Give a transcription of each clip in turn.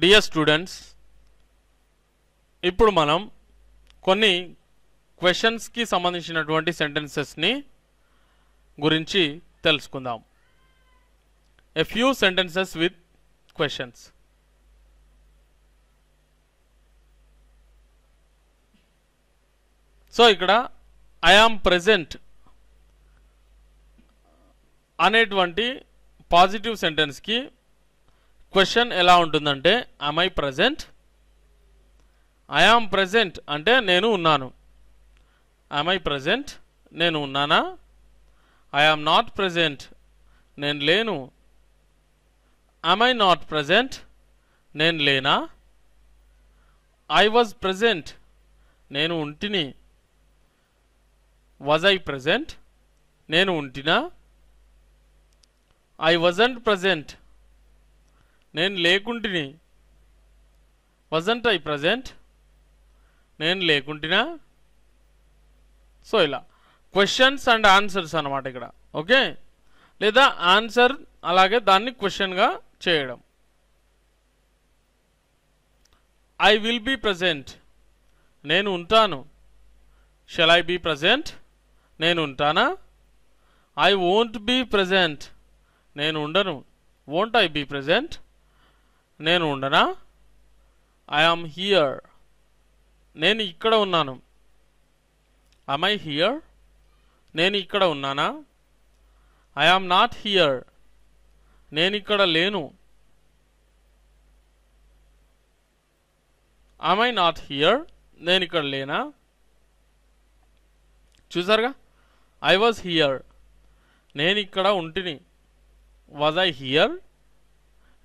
dear students ఇప్పుడు మనం కొన్ని క్వశ్చన్స్కి సంబంధించినటువంటి సెంటెన్సెస్ని గురించి తెలుసుకుందాం a few sentences with questions so ఇక్కడ ఐ ఆమ్ ప్రజెంట్ అనేటువంటి పాజిటివ్ సెంటెన్స్కి క్వశ్చన్ ఎలా ఉంటుందంటే I present I am present అంటే నేను ఉన్నాను ఐ ప్రజెంట్ నేను ఉన్నానా ఐ ఆమ్ నాట్ ప్రజెంట్ నేను లేను ఐ నాట్ ప్రజెంట్ నేను లేనా ఐ వాజ్ ప్రజెంట్ నేను ఉంటిని వాజ్ ఐ ప్రజెంట్ నేను ఉంటినా ఐ వజంట్ ప్రజెంట్ నేను లేకుంటిని వజంట్ ఐ ప్రజెంట్ నేను లేకుంటినా సో ఇలా క్వశ్చన్స్ అండ్ ఆన్సర్స్ అనమాట ఇక్కడ ఓకే లేదా ఆన్సర్ అలాగే దాన్ని క్వశ్చన్గా చేయడం ఐ విల్ బీ ప్రజెంట్ నేను ఉంటాను షెల్ ఐ బీ ప్రజెంట్ నేను ఉంటానా ఐ వోంట్ బీ ప్రజెంట్ నేను ఉండను వోంట్ ఐ బీ ప్రజెంట్ నేను ఉండనా ఐఆమ్ హియర్ నేను ఇక్కడ ఉన్నాను ఐ హియర్ నేను ఇక్కడ ఉన్నానా ఐ ఆమ్ నాట్ హియర్ నేను ఇక్కడ లేను ఐ నాట్ హియర్ నేను ఇక్కడ లేనా చూసారుగా ఐ వాజ్ హియర్ నేను ఇక్కడ ఉంటిని వాజ్ ఐ హియర్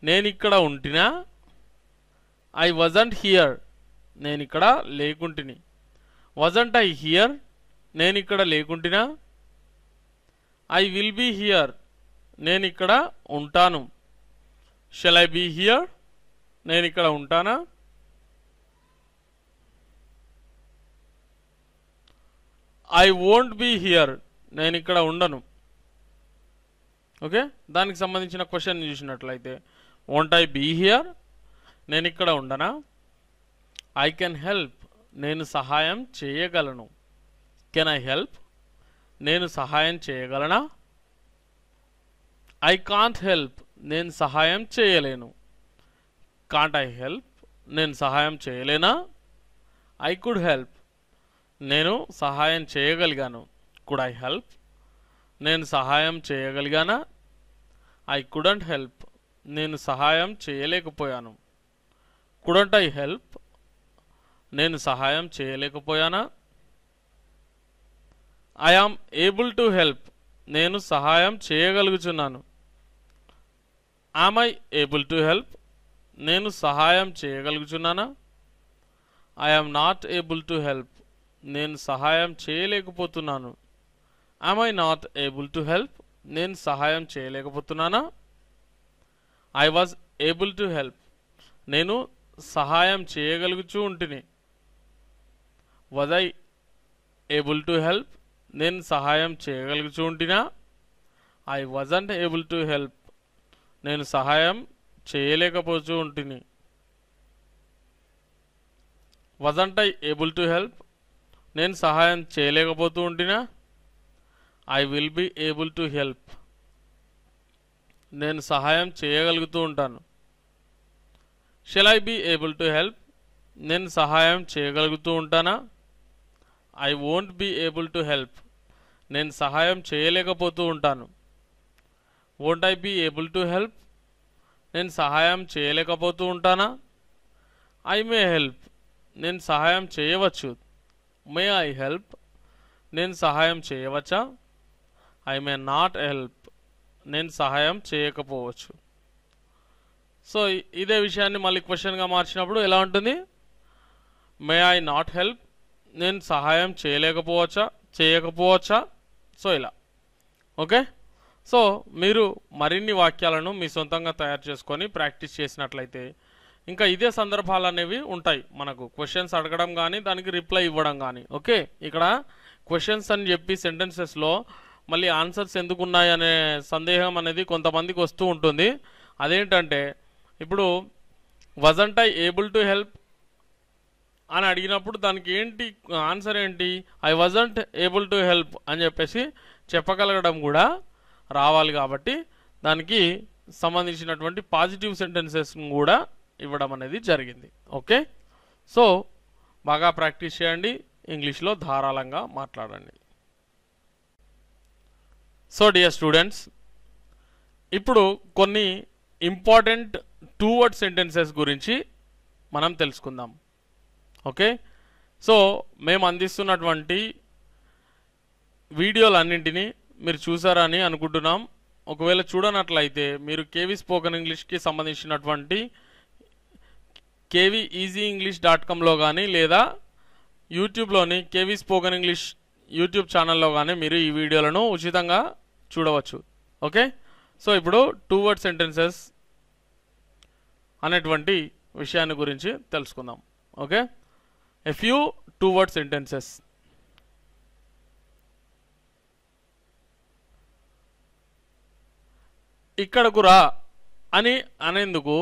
నేను ఇక్కడ ఉంటినా ఐ వజంట్ హియర్ నేను ఇక్కడ లేకుంటిని వజంట్ ఐ హియర్ నేను ఇక్కడ లేకుంటినా ఐ విల్ బీ హియర్ నేను ఇక్కడ ఉంటాను షెల్ ఐ బీ హియర్ నేను ఇక్కడ ఉంటానా ఐ వోంట్ బీ హియర్ నేను ఇక్కడ ఉండను ఓకే దానికి సంబంధించిన క్వశ్చన్ చూసినట్లయితే వోంట్ ఐ బీ హియర్ నేను ఇక్కడ ఉండనా ఐ కెన్ హెల్ప్ నేను సహాయం చేయగలను కెన్ ఐ హెల్ప్ నేను సహాయం చేయగలనా ఐ కాంట్ హెల్ప్ నేను సహాయం చేయలేను కాంట్ ఐ హెల్ప్ నేను సహాయం చేయలేనా ఐ కుడ్ హెల్ప్ నేను సహాయం చేయగలిగాను కుడ్ ఐ హెల్ప్ నేను సహాయం చేయగలిగానా ఐ కుడంట్ హెల్ప్ నేను సహాయం చేయలేకపోయాను కుడంట్ ఐ హెల్ప్ నేను సహాయం చేయలేకపోయానా I am able to help నేను సహాయం చేయగలుగుచున్నాను am I able to help నేను సహాయం చేయగలుగుచున్నానా I am not able to help నేను సహాయం చేయలేకపోతున్నాను am I not able to help నేను సహాయం చేయలేకపోతున్నానా I was able to help నేను సహాయం చేయగలుగుచూ ఉంటిని was I able to help నేను సహాయం చేయగలుగుచూ ఉంటినా I wasn't able to help నేను సహాయం చేయలేకపోతూ ఉంటిని wasn't I able to help నేను సహాయం చేయలేకపోతూ ఉంటినా I will be able to help నేను సహాయం చేయగలుగుతూ ఉంటాను shall I be able to help నేను సహాయం చేయగలుగుతూ ఉంటానా I won't be able to help నేను సహాయం చేయలేకపోతూ ఉంటాను won't I be able to help నేను సహాయం చేయలేకపోతూ ఉంటానా ఐ మే హెల్ప్ నేను సహాయం చేయవచ్చు మే ఐ హెల్ప్ నేను సహాయం చేయవచ్చా ఐ మే నాట్ హెల్ప్ నేను సహాయం చేయకపోవచ్చు సో ఇదే విషయాన్ని మళ్ళీ క్వశ్చన్గా మార్చినప్పుడు ఎలా ఉంటుంది మే ఐ నాట్ హెల్ప్ నేను సహాయం చేయలేకపోవచ్చా చేయకపోవచ్చా సో ఇలా ఓకే సో మీరు మరిన్ని వాక్యాలను మీ సొంతంగా తయారు చేసుకొని ప్రాక్టీస్ చేసినట్లయితే ఇంకా ఇదే సందర్భాలు అనేవి ఉంటాయి మనకు క్వశ్చన్స్ అడగడం కానీ దానికి రిప్లై ఇవ్వడం కానీ ఓకే ఇక్కడ క్వశ్చన్స్ అని చెప్పి సెంటెన్సెస్లో మళ్ళీ ఆన్సర్స్ ఎందుకు ఉన్నాయనే సందేహం అనేది కొంతమందికి వస్తూ ఉంటుంది అదేంటంటే ఇప్పుడు wasn't I able to help అని అడిగినప్పుడు దానికి ఏంటి ఆన్సర్ ఏంటి I wasn't able to help అని చెప్పేసి చెప్పగలగడం కూడా రావాలి కాబట్టి దానికి సంబంధించినటువంటి పాజిటివ్ సెంటెన్సెస్ కూడా ఇవ్వడం అనేది జరిగింది ఓకే సో బాగా ప్రాక్టీస్ చేయండి ఇంగ్లీష్లో ధారాళంగా మాట్లాడండి సో డియర్ స్టూడెంట్స్ ఇప్పుడు కొన్ని ఇంపార్టెంట్ టూ వర్డ్ సెంటెన్సెస్ గురించి మనం తెలుసుకుందాం ఓకే సో మేము అందిస్తున్నటువంటి వీడియోలన్నింటినీ మీరు చూసారని అనుకుంటున్నాం ఒకవేళ చూడనట్లయితే మీరు కేవీ స్పోకెన్ ఇంగ్లీష్కి సంబంధించినటువంటి కేవీ ఈజీ ఇంగ్లీష్ డాట్ కామ్లో కానీ లేదా యూట్యూబ్లోని కేవీ స్పోకెన్ ఇంగ్లీష్ యూట్యూబ్ ఛానల్లో కానీ మీరు ఈ వీడియోలను ఉచితంగా చూడవచ్చు ఓకే సో ఇప్పుడు టూ వర్డ్ సెంటెన్సెస్ అనేటువంటి విషయాన్ని గురించి తెలుసుకుందాం okay a few two word sentences ఇక్కడకు రా అని అనేందుకు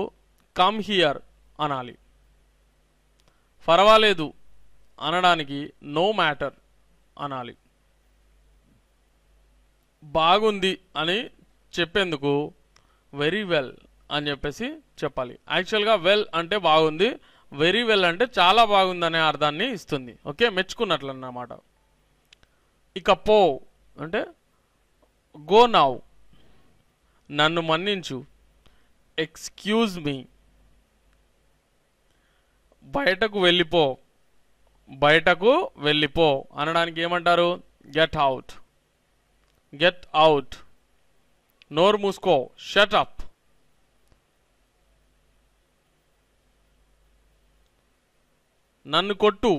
కమ్ హియర్ అనాలి పర్వాలేదు అనడానికి నో మ్యాటర్ అనాలి బాగుంది అని చెప్పేందుకు వెరీ వెల్ అని చెప్పేసి చెప్పాలి యాక్చువల్గా వెల్ అంటే బాగుంది వెరీ వెల్ అంటే చాలా బాగుంది అనే అర్థాన్ని ఇస్తుంది ఓకే మెచ్చుకున్నట్లన్నమాట ఇక పో అంటే గో నావ్ నన్ను మన్నించు ఎక్స్క్యూజ్ మీ బయటకు వెళ్ళిపో బయటకు వెళ్ళిపో అనడానికి ఏమంటారు గెట్ అవుట్ గెట్ అవుట్ నోరు మూసుకో షట్ అప్ నన్ను కొట్టు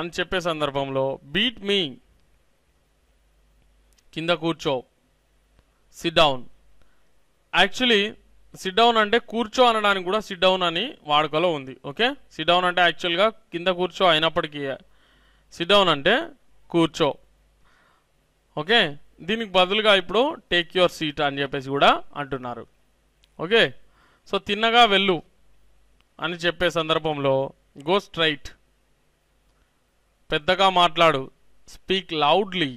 అని చెప్పే సందర్భంలో బీట్ మీ కింద కూర్చో సిట్ డౌన్ యాక్చువల్లీ సిడ్డౌన్ అంటే కూర్చో అనడానికి కూడా సిడ్డౌన్ అని వాడుకలో ఉంది ఓకే సిడ్డౌన్ అంటే యాక్చువల్గా కింద కూర్చో అయినప్పటికీ సిడ్డౌన్ అంటే కూర్చో ఓకే దీనికి బదులుగా ఇప్పుడు టేక్ యువర్ సీట్ అని చెప్పేసి కూడా అంటున్నారు ఓకే సో తిన్నగా వెళ్ళు అని చెప్పే సందర్భంలో గో స్ట్రైట్ పెద్దగా మాట్లాడు స్పీక్ లౌడ్లీ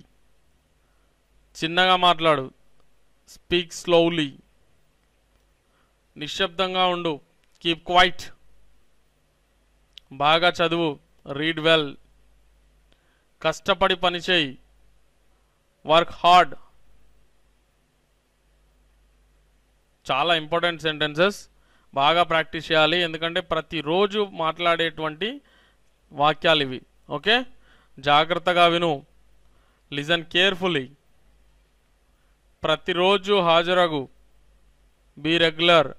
చిన్నగా మాట్లాడు స్పీక్ స్లోలీ నిశ్శబ్దంగా ఉండు కీప్ క్వైట్ బాగా చదువు రీడ్ వెల్ కష్టపడి పనిచేయి వర్క్ హార్డ్ చాలా ఇంపార్టెంట్ సెంటెన్సెస్ బాగా ప్రాక్టీస్ చేయాలి ఎందుకంటే ప్రతిరోజు మాట్లాడేటువంటి వాక్యాలు ఇవి ఓకే జాగ్రత్తగా విను లిజన్ కేర్ఫుల్లీ ప్రతిరోజు హాజరగు బీ రెగ్యులర్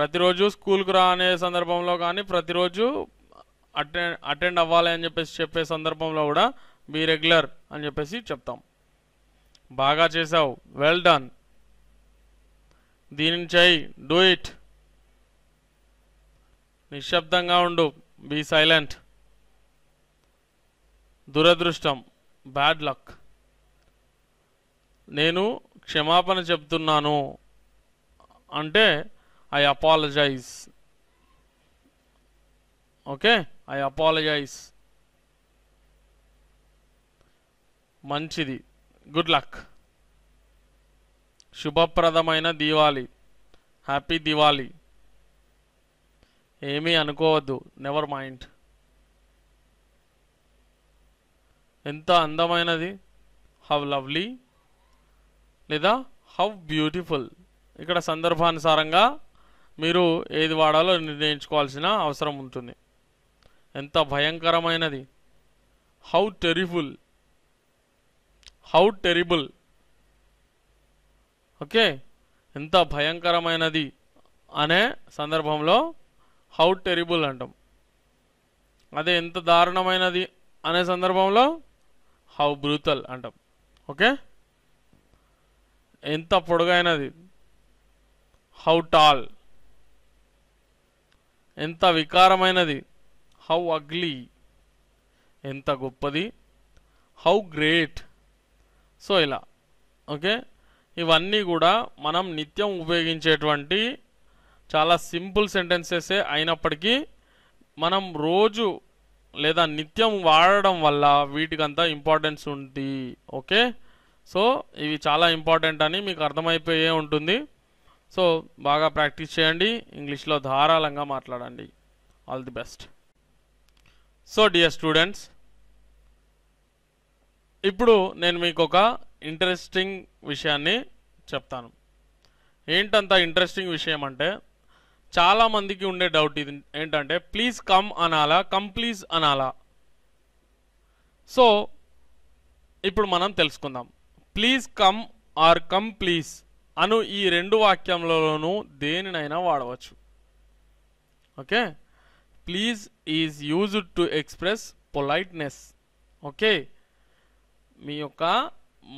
ప్రతిరోజు స్కూల్కి రా అనే సందర్భంలో కానీ ప్రతిరోజు అటెండ్ అటెండ్ అవ్వాలి అని చెప్పేసి చెప్పే సందర్భంలో కూడా బీ రెగ్యులర్ అని చెప్పేసి చెప్తాం బాగా చేసావు వెల్ డన్ దీనిని చేయి డూ ఇట్ నిశ్శబ్దంగా ఉండు బీ సైలెంట్ దురదృష్టం బ్యాడ్ లక్ నేను క్షమాపణ చెప్తున్నాను అంటే I apologize okay I apologize మంచిది గుడ్ లక్ శుభప్రదమైన దివాళీ హ్యాపీ దివాళీ ఏమీ అనుకోవద్దు నెవర్ మైండ్ ఎంత అందమైనది హౌ లవ్లీ లేదా హౌ బ్యూటిఫుల్ ఇక్కడ సందర్భానుసారంగా మీరు ఏది వాడాలో నిర్ణయించుకోవాల్సిన అవసరం ఉంటుంది ఎంత భయంకరమైనది how terrible how terrible okay ఎంత భయంకరమైనది అనే సందర్భంలో హౌ టెరిబుల్ అంటాం అదే ఎంత దారుణమైనది అనే సందర్భంలో హౌ బ్రూతల్ అంటాం ఓకే ఎంత పొడుగైనది హౌ టాల్ ఎంత వికారమైనది హౌ అగ్లీ ఎంత గొప్పది హౌ గ్రేట్ సో ఇలా ఓకే ఇవన్నీ కూడా మనం నిత్యం ఉపయోగించేటువంటి చాలా సింపుల్ సెంటెన్సెసే అయినప్పటికీ మనం రోజు లేదా నిత్యం వాడడం వల్ల వీటికంతా ఇంపార్టెన్స్ ఉంది ఓకే సో ఇవి చాలా ఇంపార్టెంట్ అని మీకు అర్థమైపోయే ఉంటుంది సో బాగా ప్రాక్టీస్ చేయండి ఇంగ్లీష్లో ధారాళంగా మాట్లాడండి all the best so dear students ఇప్పుడు నేను మీకు ఒక ఇంట్రెస్టింగ్ విషయాన్ని చెప్తాను ఏంటంత ఇంట్రెస్టింగ్ విషయం అంటే చాలామందికి ఉండే డౌట్ ఇది ఏంటంటే ప్లీజ్ కమ్ అనాలా కమ్ ప్లీజ్ అనాలా సో ఇప్పుడు మనం తెలుసుకుందాం please come or come please అను ఈ రెండు వాక్యంలోనూ దేనినైనా వాడవచ్చు okay please is used to express politeness okay మీ యొక్క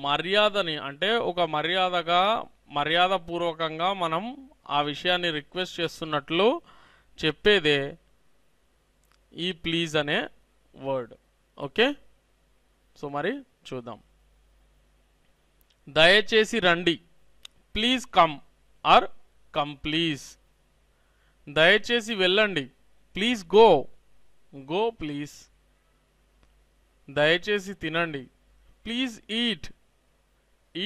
మర్యాదని అంటే ఒక మర్యాదగా మర్యాదపూర్వకంగా మనం ఆ విషయాన్ని రిక్వెస్ట్ చేస్తున్నట్లు చెప్పేదే ఈ ప్లీజ్ అనే వర్డ్ ఓకే సో మరి చూద్దాం దయచేసి రండి please come or come please దయచేసి వెళ్ళండి ప్లీజ్ గో గో ప్లీజ్ దయచేసి తినండి ప్లీజ్ ఈట్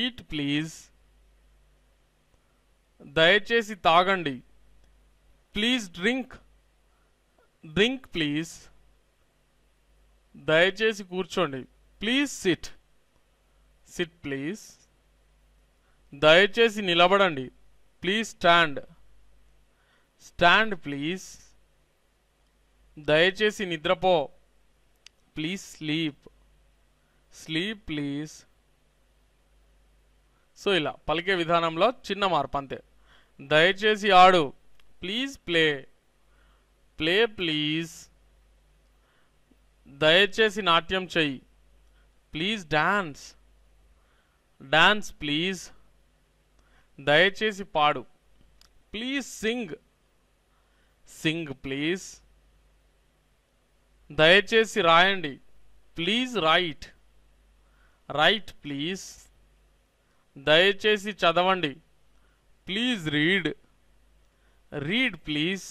ఈట్ ప్లీజ్ దయచేసి తాగండి ప్లీజ్ డ్రింక్ డ్రింక్ ప్లీజ్ దయచేసి కూర్చోండి ప్లీజ్ సిట్ సిట్ ప్లీజ్ దయచేసి నిలబడండి ప్లీజ్ స్టాండ్ స్టాండ్ ప్లీజ్ దయచేసి నిద్రపో please sleep sleep please so ఇలా పలికే విధానంలో చిన్న మార్పు అంతే దయచేసి ఆడు ప్లీజ్ ప్లే ప్లే ప్లీజ్ దయచేసి నాట్యం చెయ్యి ప్లీజ్ డాన్స్ డాన్స్ ప్లీజ్ దయచేసి పాడు ప్లీజ్ సింగ్ సింగ్ ప్లీజ్ దయచేసి రాయండి ప్లీజ్ రైట్ రైట్ ప్లీజ్ దయచేసి చదవండి ప్లీజ్ రీడ్ రీడ్ ప్లీజ్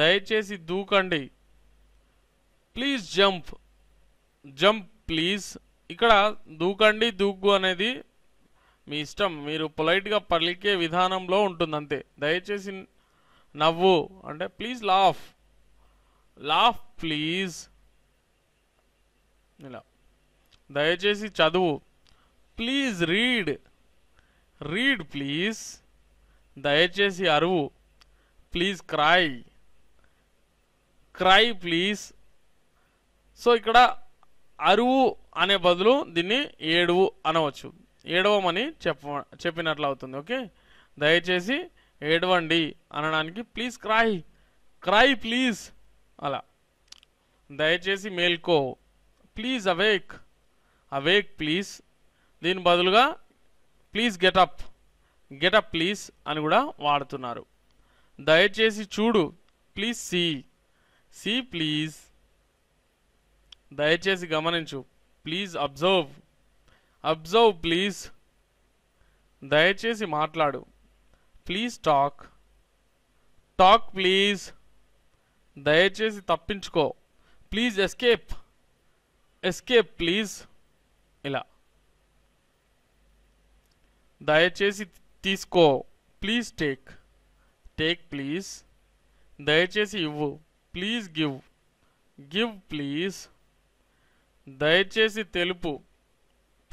దయచేసి దూకండి ప్లీజ్ జంప్ జంప్ ప్లీజ్ ఇక్కడ దూకండి దూకు అనేది మీ ఇష్టం మీరు పొలైట్గా పలికే విధానంలో ఉంటుంది అంతే దయచేసి నవ్వు అంటే ప్లీజ్ లాఫ్ లాఫ్ ప్లీజ్ ఇలా దయచేసి చదువు ప్లీజ్ రీడ్ రీడ్ ప్లీజ్ దయచేసి అరువు please cry cry please so ఇక్కడ అరువు అనే బదులు దీన్ని ఏడువు అనవచ్చు ఏడవమని చెప్ప చెప్పినట్లు అవుతుంది ఓకే దయచేసి ఏడవండి అనడానికి ప్లీజ్ క్రై క్రై ప్లీజ్ అలా దయచేసి మేల్కో ప్లీజ్ అవేక్ అవేక్ ప్లీజ్ దీని బదులుగా ప్లీజ్ గెటప్ గెటప్ ప్లీజ్ అని కూడా వాడుతున్నారు దయచేసి చూడు ప్లీజ్ సీ సీ ప్లీజ్ దయచేసి గమనించు ప్లీజ్ అబ్జర్వ్ అబ్జర్వ్ ప్లీజ్ దయచేసి మాట్లాడు ప్లీజ్ టాక్ టాక్ ప్లీజ్ దయచేసి తప్పించుకో ప్లీజ్ ఎస్కేప్ ఎస్కేప్ ప్లీజ్ ఇలా దయచేసి తీసుకో ప్లీజ్ టేక్ టేక్ ప్లీజ్ దయచేసి ఇవ్వు ప్లీజ్ గివ్ గివ్ ప్లీజ్ దయచేసి తెలుపు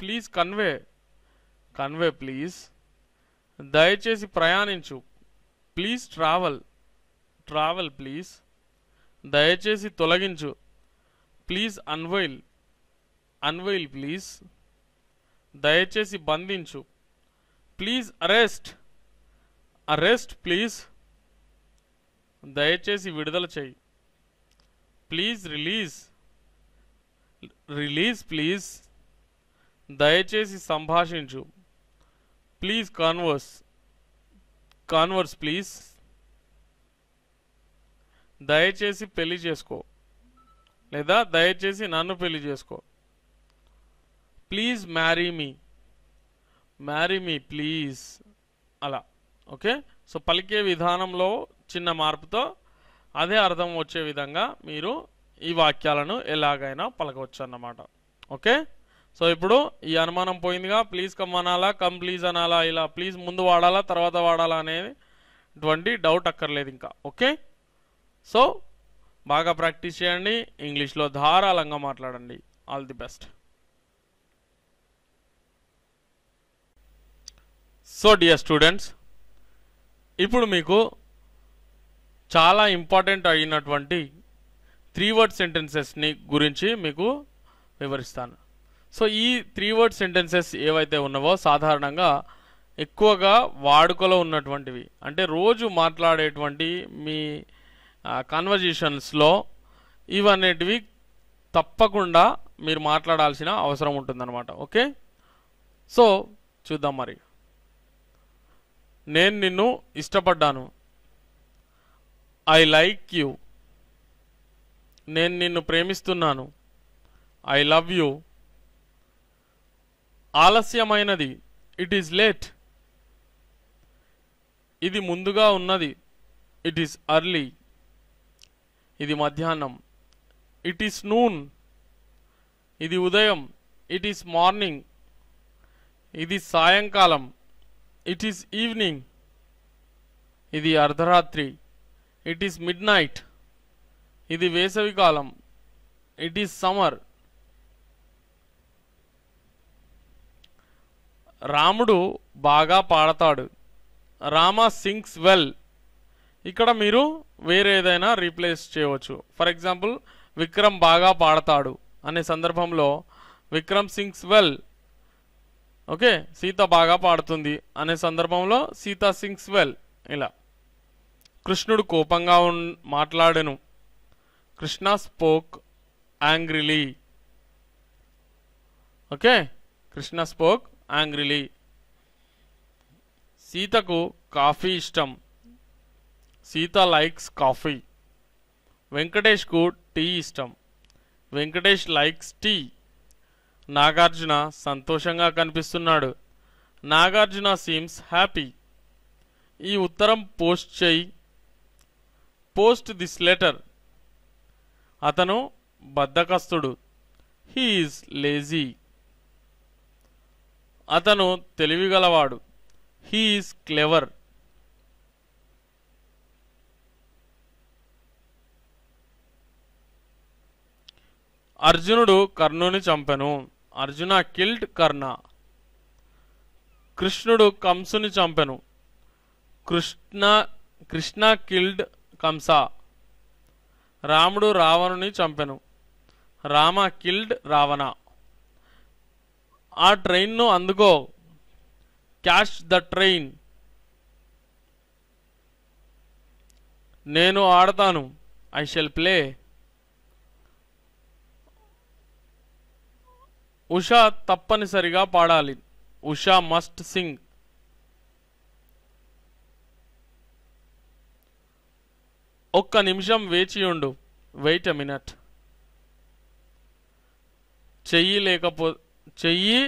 ప్లీజ్ కన్వే కన్వే ప్లీజ్ దయచేసి ప్రయాణించు ప్లీజ్ ట్రావెల్ ట్రావెల్ ప్లీజ్ దయచేసి తొలగించు ప్లీజ్ అన్వైల్ అన్వైల్ ప్లీజ్ దయచేసి బంధించు ప్లీజ్ అరెస్ట్ అరెస్ట్ ప్లీజ్ దయచేసి విడుదల చేయి ప్లీజ్ రిలీజ్ రిలీజ్ ప్లీజ్ దయచేసి సంభాషించు ప్లీజ్ కాన్వర్స్ కాన్వర్స్ ప్లీజ్ దయచేసి పెళ్లి చేసుకో లేదా దయచేసి నన్ను పెళ్లి చేసుకో please marry me marry me please అలా ఓకే సో పలికే విధానంలో చిన్న మార్పుతో అదే అర్థం వచ్చే విధంగా మీరు ఈ వాక్యాలను ఎలాగైనా పలకవచ్చు అన్నమాట ఓకే సో ఇప్పుడు ఈ అనుమానం పోయిందిగా ప్లీజ్ కమ్ అనాలా కమ్ ప్లీజ్ అనాలా ఇలా ప్లీజ్ ముందు వాడాలా తర్వాత వాడాలా అనేటువంటి డౌట్ అక్కర్లేదు ఇంకా ఓకే సో బాగా ప్రాక్టీస్ చేయండి ఇంగ్లీష్లో ధారాళంగా మాట్లాడండి all the best so dear students ఇప్పుడు మీకు చాలా ఇంపార్టెంట్ అయినటువంటి త్రీ వర్డ్ సెంటెన్సెస్ని గురించి మీకు వివరిస్తాను సో ఈ త్రీ వర్డ్ సెంటెన్సెస్ ఏవైతే ఉన్నావో సాధారణంగా ఎక్కువగా వాడుకలో ఉన్నటువంటివి అంటే రోజు మాట్లాడేటువంటి మీ కన్వర్జేషన్స్లో ఇవనేటివి తప్పకుండా మీరు మాట్లాడాల్సిన అవసరం ఉంటుందన్నమాట ఓకే సో చూద్దాం మరి నేను నిన్ను ఇష్టపడ్డాను ఐ లైక్ యూ నేను నిన్ను ప్రేమిస్తున్నాను ఐ లవ్ యూ ఆలస్యమైనది ఇట్ ఈజ్ లేట్ ఇది ముందుగా ఉన్నది ఇట్ ఈస్ అర్లీ ఇది మధ్యాహ్నం ఇట్ ఈస్ నూన్ ఇది ఉదయం ఇట్ ఈస్ మార్నింగ్ ఇది సాయంకాలం ఇట్ ఈస్ ఈవినింగ్ ఇది అర్ధరాత్రి ఇట్ ఈస్ మిడ్ నైట్ ఇది వేసవికాలం ఇట్ ఈస్ సమ్మర్ రాముడు బాగా పాడతాడు రామ సింగ్స్ వెల్ ఇక్కడ మీరు వేరే ఏదైనా రీప్లేస్ చేయవచ్చు ఫర్ ఎగ్జాంపుల్ విక్రమ్ బాగా పాడతాడు అనే సందర్భంలో Vikram sings well okay Sita బాగా పాడుతుంది అనే సందర్భంలో సీత సింగ్స్ వెల్ ఇలా కృష్ణుడు కోపంగా ఉన్ మాట్లాడెను Krishna spoke angrily okay Krishna spoke angrily సీతకు కాఫీ ఇష్టం సీత లైక్స్ కాఫీ వెంకటేష్కు టీ ఇష్టం వెంకటేష్ లైక్స్ టీ నాగార్జున సంతోషంగా కనిపిస్తున్నాడు నాగార్జున సీమ్స్ హ్యాపీ ఈ ఉత్తరం పోస్ట్ చేయి పోస్ట్ దిస్ లెటర్ అతను బద్దకస్తుడు హీఈస్ లేజీ అతను తెలివిగలవాడు హీఈస్ క్లెవర్ అర్జునుడు కర్ణుని చంపెను అర్జున కిల్డ్ కర్ణ కృష్ణుడు కంసుని చంపెను కృష్ణ కృష్ణ కిల్డ్ కంస రాముడు రావణుని చంపెను రామ కిల్డ్ రావణ ఆ ట్రైన్ను అందుకో క్యాష్ ద ట్రైన్ నేను ఆడతాను ఐ షెల్ ప్లే ఉషా తప్పనిసరిగా పాడాలి ఉషా మస్ట్ సింగ్ ఒక్క నిమిషం వేచియుండు వెయిట్ అ మినట్ చెయ్యి లేకపో చెయ్యి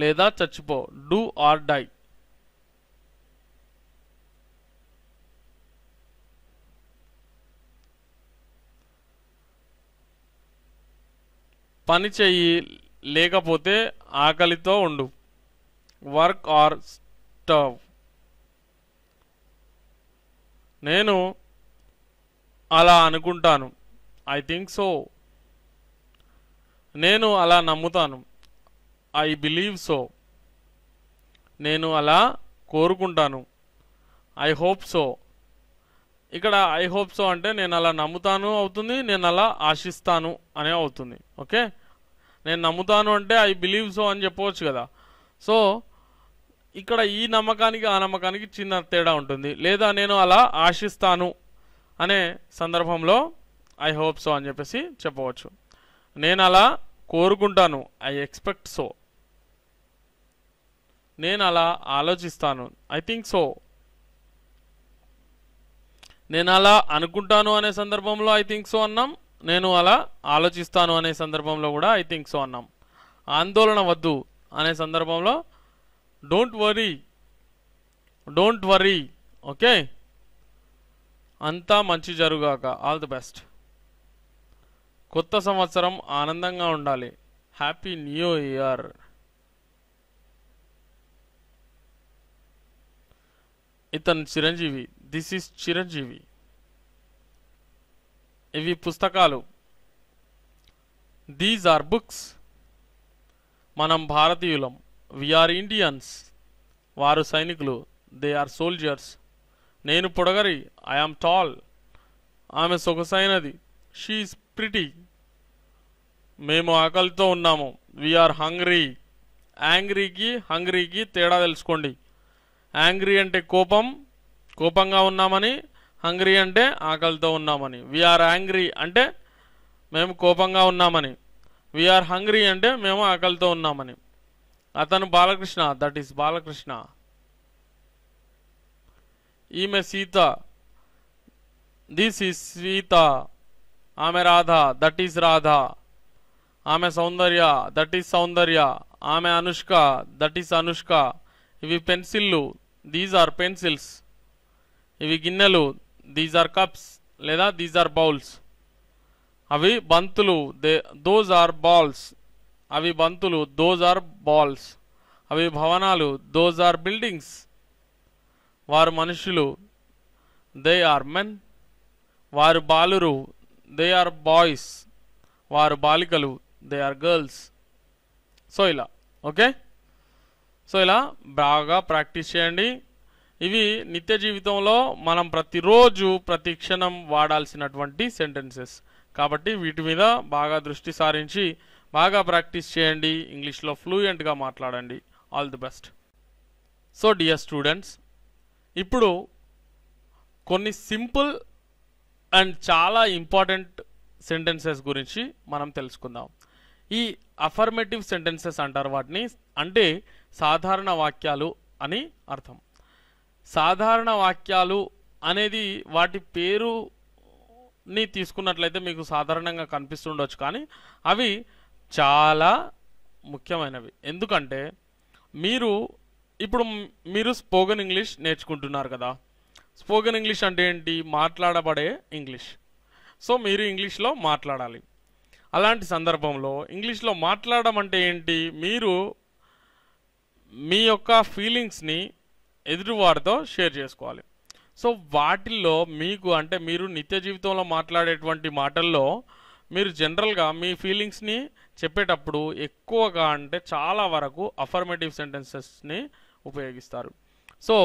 లేదా చచ్చిపో డూ ఆర్ డై పని చెయ్యి లేకపోతే ఆకలితో ఉండు వర్క్ ఆర్ స్టవ్ నేను అలా అనుకుంటాను ఐ థింక్ సో నేను అలా నమ్ముతాను ఐ బిలీవ్ సో నేను అలా కోరుకుంటాను ఐ హోప్ సో ఇక్కడ ఐ హోప్ సో అంటే నేను అలా నమ్ముతాను అవుతుంది నేను అలా ఆశిస్తాను అనే అవుతుంది ఓకే నేను నమ్ముతాను అంటే ఐ బిలీవ్ సో అని చెప్పవచ్చు కదా సో ఇక్కడ ఈ నమ్మకానికి ఆ నమ్మకానికి చిన్న తేడా ఉంటుంది లేదా నేను అలా ఆశిస్తాను అనే సందర్భంలో ఐ హోప్ సో అని చెప్పేసి చెప్పవచ్చు నేను అలా కోరుకుంటాను ఐ ఎక్స్పెక్ట్ సో నేను అలా ఆలోచిస్తాను ఐ థింక్ సో నేను అలా అనుకుంటాను అనే సందర్భంలో ఐ థింక్ సో అన్నాం నేను అలా ఆలోచిస్తాను అనే సందర్భంలో కూడా ఐ థింక్ సో అన్నాం ఆందోళన వద్దు అనే సందర్భంలో don't worry don't worry okay అంతా మంచి జరుగాక ఆల్ ది బెస్ట్ కొత్త సంవత్సరం ఆనందంగా ఉండాలి హ్యాపీ న్యూ ఇయర్ ఇతను చిరంజీవి దిస్ ఈస్ చిరంజీవి ఇవి పుస్తకాలు దీస్ ఆర్ బుక్స్ మనం భారతీయులం వీఆర్ ఇండియన్స్ వారు సైనికులు దే ఆర్ సోల్జర్స్ నేను పొడగరి ఐఆమ్ టాల్ ఆమె సొగసైనది షీఈస్ ప్రిటీ మేము ఆకలితో ఉన్నాము వీఆర్ హంగ్రీ యాంగ్రీకి హంగ్రీకి తేడా తెలుసుకోండి యాంగ్రీ అంటే కోపం కోపంగా ఉన్నామని హంగ్రీ అంటే ఆకలితో ఉన్నామని వీఆర్ యాంగ్రీ అంటే మేము కోపంగా ఉన్నామని వీఆర్ హంగ్రీ అంటే మేము ఆకలితో ఉన్నామని అతను బాలకృష్ణ దట్ ఈస్ బాలకృష్ణ ఈమె సీత దిస్ ఈస్ సీత ఆమె రాధ దట్ ఈస్ రాధ ఆమె సౌందర్య దట్ ఈస్ సౌందర్య ఆమె అనుష్క దట్ ఈస్ అనుష్క ఇవి పెన్సిల్లు దీస్ ఆర్ పెన్సిల్స్ ఇవి గిన్నెలు దీస్ ఆర్ కప్స్ లేదా దీస్ ఆర్ బౌల్స్ అవి బంతులు దే దోజ్ ఆర్ బాల్స్ అవి బంతులు దోజ్ ఆర్ బాల్స్ అవి భవనాలు దోజ్ ఆర్ బిల్డింగ్స్ వారు మనుషులు దే ఆర్ మెన్ వారు బాలురు దే ఆర్ బాయ్స్ వారు బాలికలు దే ఆర్ గర్ల్స్ సో ఇలా ఓకే సో ఇలా బాగా ప్రాక్టీస్ చేయండి ఇవి నిత్య జీవితంలో మనం ప్రతిరోజు ప్రతి క్షణం వాడాల్సినటువంటి సెంటెన్సెస్ కాబట్టి వీటి మీద బాగా దృష్టి సారించి బాగా ప్రాక్టీస్ చేయండి ఇంగ్లీష్లో ఫ్లూయెంట్గా మాట్లాడండి all the best so dear students ఇప్పుడు కొన్ని సింపుల్ అండ్ చాలా ఇంపార్టెంట్ సెంటెన్సెస్ గురించి మనం తెలుసుకుందాం ఈ అఫర్మేటివ్ సెంటెన్సెస్ అంటారు వాటిని అంటే సాధారణ వాక్యాలు అని అర్థం సాధారణ వాక్యాలు అనేది వాటి పేరుని తీసుకున్నట్లయితే మీకు సాధారణంగా కనిపిస్తుండొచ్చు కానీ అవి చాలా ముఖ్యమైనవి ఎందుకంటే మీరు ఇప్పుడు మీరు స్పోకెన్ ఇంగ్లీష్ నేర్చుకుంటున్నారు కదా స్పోకెన్ ఇంగ్లీష్ అంటే ఏంటి మాట్లాడబడే ఇంగ్లీష్ సో మీరు ఇంగ్లీష్లో మాట్లాడాలి అలాంటి సందర్భంలో ఇంగ్లీష్లో మాట్లాడడం అంటే ఏంటి మీరు మీ యొక్క ఫీలింగ్స్ని ఎదుటివారితో షేర్ చేసుకోవాలి సో వాటిల్లో మీకు అంటే మీరు నిత్య జీవితంలో మాట్లాడేటువంటి మాటల్లో మీరు జనరల్గా మీ ఫీలింగ్స్ని చెప్పేటప్పుడు ఎక్కువగా అంటే చాలా వరకు అఫర్మేటివ్ సెంటెన్సెస్ని ఉపయోగిస్తారు సో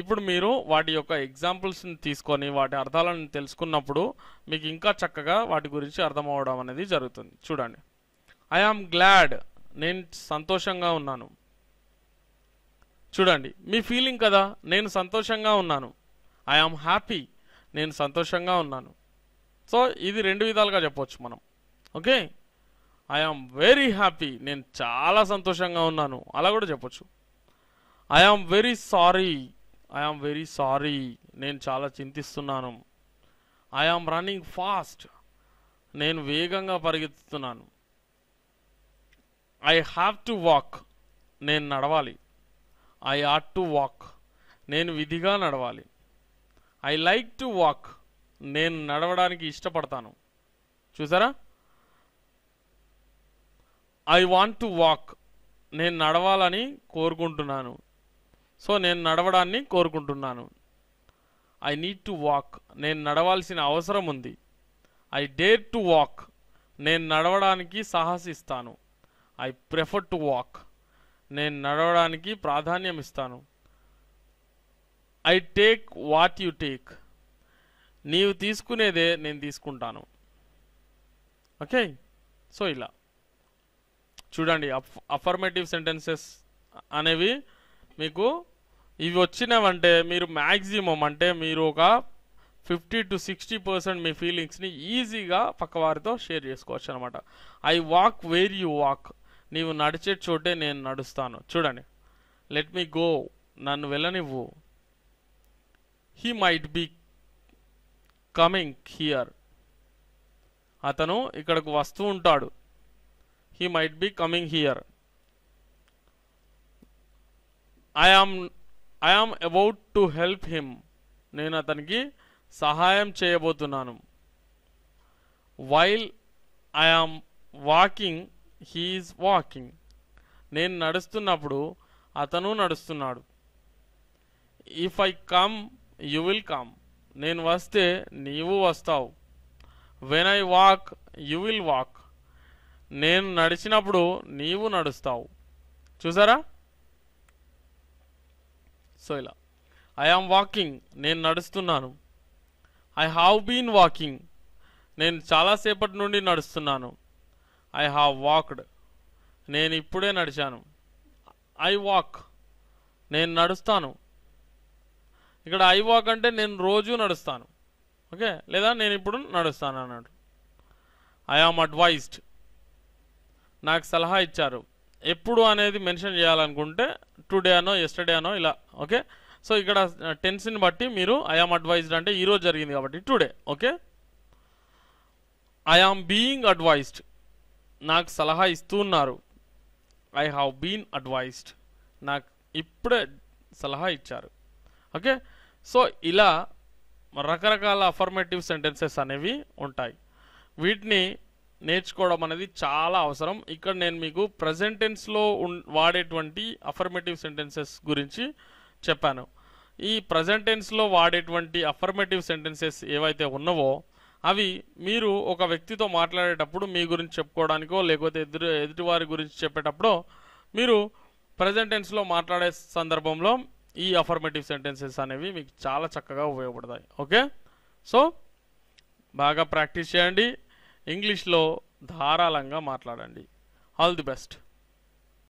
ఇప్పుడు మీరు వాటి యొక్క ఎగ్జాంపుల్స్ని తీసుకొని వాటి అర్థాలను తెలుసుకున్నప్పుడు మీకు ఇంకా చక్కగా వాటి గురించి అర్థం అవడం అనేది జరుగుతుంది చూడండి ఐ ఆమ్ గ్లాడ్ నేను సంతోషంగా ఉన్నాను చూడండి మీ ఫీలింగ్ కదా నేను సంతోషంగా ఉన్నాను ఐ ఆమ్ హ్యాపీ నేను సంతోషంగా ఉన్నాను సో ఇది రెండు విధాలుగా చెప్పవచ్చు మనం okay I am very happy నేను చాలా సంతోషంగా ఉన్నాను అలా కూడా చెప్పొచ్చు I am very sorry I am very sorry నేను చాలా చింతిస్తున్నాను ఐ ఆమ్ రన్నింగ్ ఫాస్ట్ నేను వేగంగా పరిగెత్తుతున్నాను ఐ హ్యావ్ టు వాక్ నేను నడవాలి ఐ ఆట్ టు వాక్ నేను విధిగా నడవాలి ఐ లైక్ టు వాక్ నేను నడవడానికి ఇష్టపడతాను చూసారా ఐ వాంట్ టు వాక్ నేను నడవాలని కోరుకుంటున్నాను సో నేను నడవడాన్ని కోరుకుంటున్నాను ఐ నీడ్ టు వాక్ నేను నడవాల్సిన అవసరం ఉంది ఐ డేర్ టు వాక్ నేను నడవడానికి సాహసిస్తాను ఐ ప్రిఫర్ టు వాక్ నేను నడవడానికి ప్రాధాన్యం ఇస్తాను I take what you take నీవు తీసుకునేదే నేను తీసుకుంటాను ఓకే సో ఇలా చూడండి అఫ్ అఫర్మేటివ్ సెంటెన్సెస్ అనేవి మీకు ఇవి వచ్చినవంటే మీరు మ్యాక్సిమం అంటే మీరు ఒక ఫిఫ్టీ టు సిక్స్టీ పర్సెంట్ మీ ఫీలింగ్స్ని ఈజీగా పక్కవారితో షేర్ చేసుకోవచ్చు అనమాట I walk where you walk నీవు నడిచే చోటే నేను నడుస్తాను చూడండి లెట్ మీ గో నన్ను వెళ్ళనివ్వు he might be coming here అతను ఇక్కడకు వస్తూ ఉంటాడు he might be coming here I am I am about to help him నేను అతనికి సహాయం చేయబోతున్నాను while I am walking he's walking నేను నడుస్తున్నప్పుడు అతను నడుస్తున్నాడు if I come you will come నేను వస్తే నీవు వస్తావు when I walk you will walk నేను నడిచినప్పుడు నీవు నడుస్తావు చూసారా సో ఇలా ఐ ఆమ్ వాకింగ్ నేను నడుస్తున్నాను ఐ హావ్ బీన్ వాకింగ్ నేను చాలాసేపటి నుండి నడుస్తున్నాను ఐ హావ్ వాక్డ్ నేను ఇప్పుడే నడిచాను ఐ వాక్ నేను నడుస్తాను ఇక్కడ ఐ వాక్ అంటే నేను రోజు నడుస్తాను ఓకే లేదా నేను ఇప్పుడు నడుస్తాను అన్నాడు ఐ ఆమ్ అడ్వైజ్డ్ నాకు సలహా ఇచ్చారు ఎప్పుడు అనేది మెన్షన్ చేయాలనుకుంటే టుడే అనో ఎస్టర్డే అనో ఇలా ఓకే సో ఇక్కడ టెన్స్ని బట్టి మీరు ఐఆమ్ అడ్వైజ్డ్ అంటే ఈరోజు జరిగింది కాబట్టి today okay I am being advised నాకు సలహా ఇస్తూ ఉన్నారు ఐ హావ్ బీన్ అడ్వైస్డ్ నాకు ఇప్పుడే సలహా ఇచ్చారు ఓకే సో ఇలా రకరకాల అఫర్మేటివ్ సెంటెన్సెస్ అనేవి ఉంటాయి వీటిని నేర్చుకోవడం అనేది చాలా అవసరం ఇక్కడ నేను మీకు ప్రజెంటెన్స్లో ఉ వాడేటువంటి అఫర్మేటివ్ సెంటెన్సెస్ గురించి చెప్పాను ఈ ప్రజెంటెన్స్లో వాడేటువంటి అఫర్మేటివ్ సెంటెన్సెస్ ఏవైతే ఉన్నవో అవి మీరు ఒక వ్యక్తితో మాట్లాడేటప్పుడు మీ గురించి చెప్పుకోవడానికో లేకపోతే ఎదురు ఎదుటివారి గురించి చెప్పేటప్పుడు మీరు ప్రజెంటెన్స్లో మాట్లాడే సందర్భంలో ఈ అఫర్మేటివ్ సెంటెన్సెస్ అనేవి మీకు చాలా చక్కగా ఉపయోగపడతాయి ఓకే సో బాగా ప్రాక్టీస్ చేయండి ఇంగ్లీష్లో ధారాళంగా మాట్లాడండి ఆల్ ది బెస్ట్